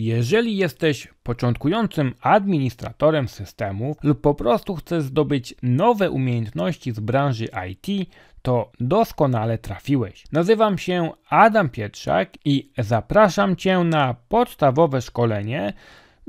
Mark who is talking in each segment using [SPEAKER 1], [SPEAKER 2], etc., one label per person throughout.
[SPEAKER 1] Jeżeli jesteś początkującym administratorem systemów lub po prostu chcesz zdobyć nowe umiejętności z branży IT, to doskonale trafiłeś. Nazywam się Adam Pietrzak i zapraszam Cię na podstawowe szkolenie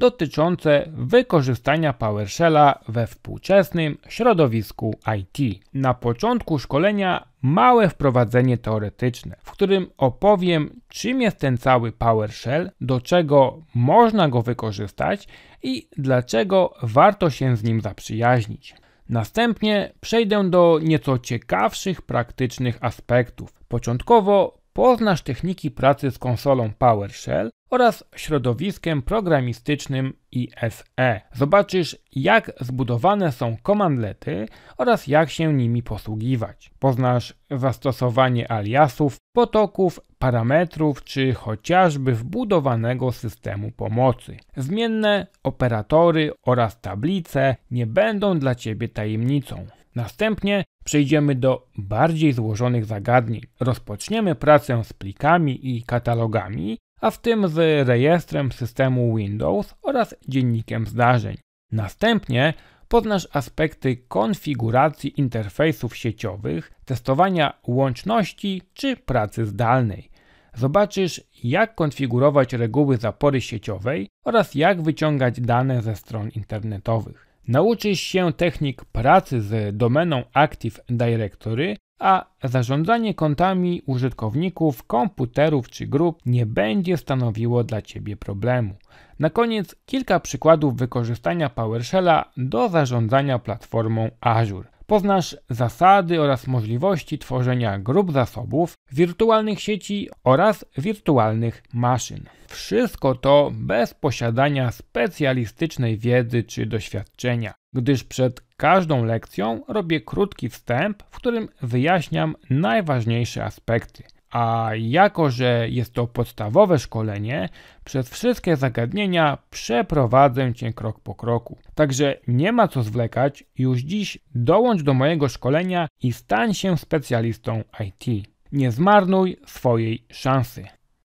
[SPEAKER 1] dotyczące wykorzystania PowerShella we współczesnym środowisku IT. Na początku szkolenia małe wprowadzenie teoretyczne, w którym opowiem czym jest ten cały PowerShell, do czego można go wykorzystać i dlaczego warto się z nim zaprzyjaźnić. Następnie przejdę do nieco ciekawszych praktycznych aspektów. Początkowo Poznasz techniki pracy z konsolą PowerShell oraz środowiskiem programistycznym ISE. Zobaczysz, jak zbudowane są komandlety oraz jak się nimi posługiwać. Poznasz zastosowanie aliasów, potoków, parametrów czy chociażby wbudowanego systemu pomocy. Zmienne operatory oraz tablice nie będą dla Ciebie tajemnicą. Następnie Przejdziemy do bardziej złożonych zagadnień. Rozpoczniemy pracę z plikami i katalogami, a w tym z rejestrem systemu Windows oraz dziennikiem zdarzeń. Następnie poznasz aspekty konfiguracji interfejsów sieciowych, testowania łączności czy pracy zdalnej. Zobaczysz, jak konfigurować reguły zapory sieciowej oraz jak wyciągać dane ze stron internetowych. Nauczysz się technik pracy z domeną Active Directory, a zarządzanie kontami użytkowników, komputerów czy grup nie będzie stanowiło dla Ciebie problemu. Na koniec kilka przykładów wykorzystania PowerShella do zarządzania platformą Azure. Poznasz zasady oraz możliwości tworzenia grup zasobów, wirtualnych sieci oraz wirtualnych maszyn. Wszystko to bez posiadania specjalistycznej wiedzy czy doświadczenia, gdyż przed każdą lekcją robię krótki wstęp, w którym wyjaśniam najważniejsze aspekty a jako że jest to podstawowe szkolenie, przez wszystkie zagadnienia przeprowadzę Cię krok po kroku. Także nie ma co zwlekać, już dziś dołącz do mojego szkolenia i stań się specjalistą IT. Nie zmarnuj swojej szansy.